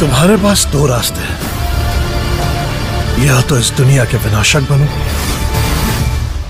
तुम्हारे पास दो रास्ते हैं या तो इस दुनिया के विनाशक बनो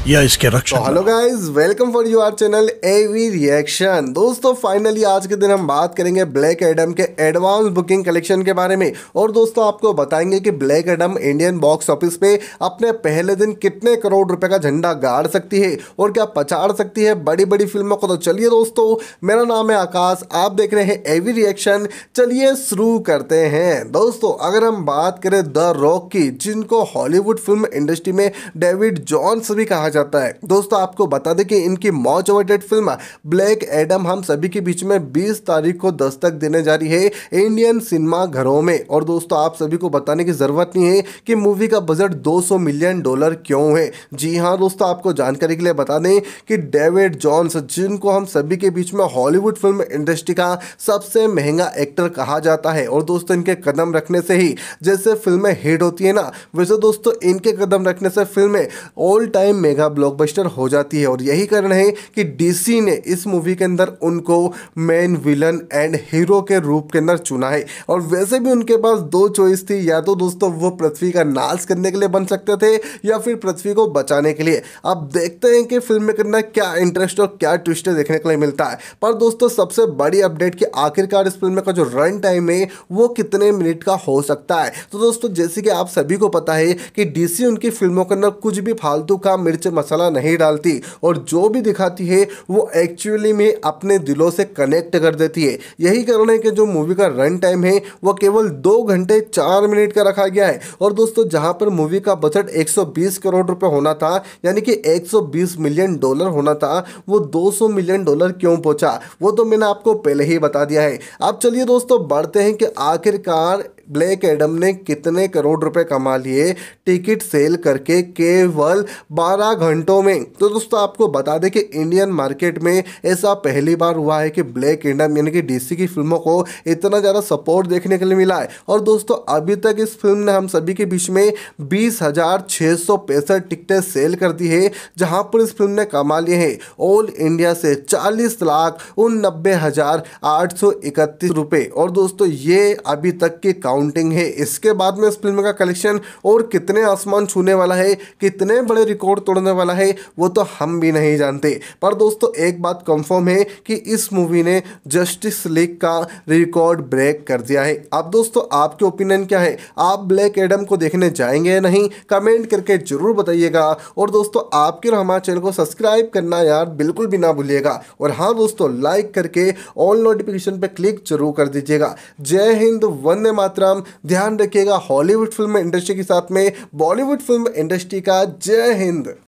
या इसके रक्षा hello guys welcome for our channel AV reaction दोस्तों फाइनली आज के दिन हम बात करेंगे ब्लैक एडम के एडवांस बुकिंग कलेक्शन के बारे में और दोस्तों आपको बताएंगे कि Black Adam Indian box office पे अपने पहले दिन कितने करोड़ रुपए का झंडा गाड़ सकती है और क्या पछाड़ सकती है बड़ी बड़ी फिल्मों को तो चलिए दोस्तों मेरा नाम है आकाश आप देख रहे हैं एवी रिएक्शन चलिए शुरू करते हैं दोस्तों अगर हम बात करें द रॉक की जिनको हॉलीवुड फिल्म इंडस्ट्री में डेविड जॉन्स भी कहा जाता है दोस्तों आपको बता दें कि इनकी much awaited film Black Adam हम सभी के बीच में 20 तारीख को दस्तक देने जा रही है इंडियन सिनेमा घरों में और दोस्तों आप सभी को बताने की ज़रूरत नहीं है कि मूवी का बजट 200 मिलियन डॉलर क्यों है जी हाँ दोस्तों आपको जानकारी के लिए बता दें कि डेविड जॉन्स जिनको हम सभी के बीच में हॉलीवुड फिल्म इंडस्ट्री का सबसे महंगा एक्टर कहा जाता है और दोस्तों इनके कदम रखने से ही जैसे फिल्में हिट होती है ना वैसे दोस्तों इनके कदम रखने से फिल्में ऑल टाइम मेगा सीधा ब्लॉकबस्टर हो जाती है और यही कारण है कि डीसी ने इस मूवी के अंदर उनको मेन विलन एंड हीरो के रूप के अंदर चुना है और वैसे भी उनके पास दो चॉइस थी या तो दोस्तों वो पृथ्वी का नाश करने के लिए बन सकते थे या फिर पृथ्वी को बचाने के लिए अब देखते हैं कि फिल्म में करना क्या इंटरेस्ट और क्या ट्विस्ट देखने के लिए मिलता है पर दोस्तों सबसे बड़ी अपडेट कि आखिरकार इस फिल्म का जो रन टाइम है वो कितने मिनट का हो सकता है तो दोस्तों जैसे कि आप सभी को पता है कि डीसी उनकी फिल्मों के अंदर कुछ भी फालतू का मिर्च मसाला नहीं डालती और जो भी दिखाती है वो एक्चुअली में अपने दिलों से कनेक्ट कर देती है यही कारण है कि जो मूवी का रन टाइम है वो केवल दो घंटे चार मिनट का रखा गया है और दोस्तों जहाँ पर मूवी का बजट 120 करोड़ रुपये होना था यानी कि 120 मिलियन डॉलर होना था वो 200 मिलियन डॉलर क्यों पहुँचा वो तो मैंने आपको पहले ही बता दिया है अब चलिए दोस्तों बढ़ते हैं कि आखिरकार ब्लैक एडम ने कितने करोड़ रुपए कमा लिए टिकट सेल करके केवल 12 घंटों में तो दोस्तों आपको बता दें कि इंडियन मार्केट में ऐसा पहली बार हुआ है कि ब्लैक इंडम यानी कि डीसी की फिल्मों को इतना ज़्यादा सपोर्ट देखने के लिए मिला है और दोस्तों अभी तक इस फिल्म ने हम सभी के बीच में बीस हज़ार छः सौ पैंसठ टिकटें सेल कर दी है जहाँ पर इस फिल्म ने कमा लिए हैं ऑल इंडिया से चालीस लाख उन नब्बे हज़ार आठ सौ इकतीस रुपये और दोस्तों ये अभी तक की काउंटिंग है इसके बाद में इस फिल्म का कलेक्शन और कितने आसमान छूने वाला है कितने बड़े रिकॉर्ड तोड़ने वाला है वो तो हम भी नहीं जानते पर दोस्तों एक बात कंफर्म है कि इस मूवी ने जस्टिस लीग का रिकॉर्ड ब्रेक कर दिया है अब दोस्तों आपके ओपिनियन क्या है आप ब्लैक एडम को देखने जाएंगे या नहीं कमेंट करके जरूर बताइएगा और दोस्तों आपके और हमारे चैनल को सब्सक्राइब करना यार बिल्कुल भी ना भूलिएगा और हाँ दोस्तों लाइक करके ऑल नोटिफिकेशन पर क्लिक जरूर कर दीजिएगा जय हिंद वंदे मातरम ध्यान रखिएगा हॉलीवुड फिल्म इंडस्ट्री के साथ में बॉलीवुड फिल्म इंडस्ट्री का जय हिंद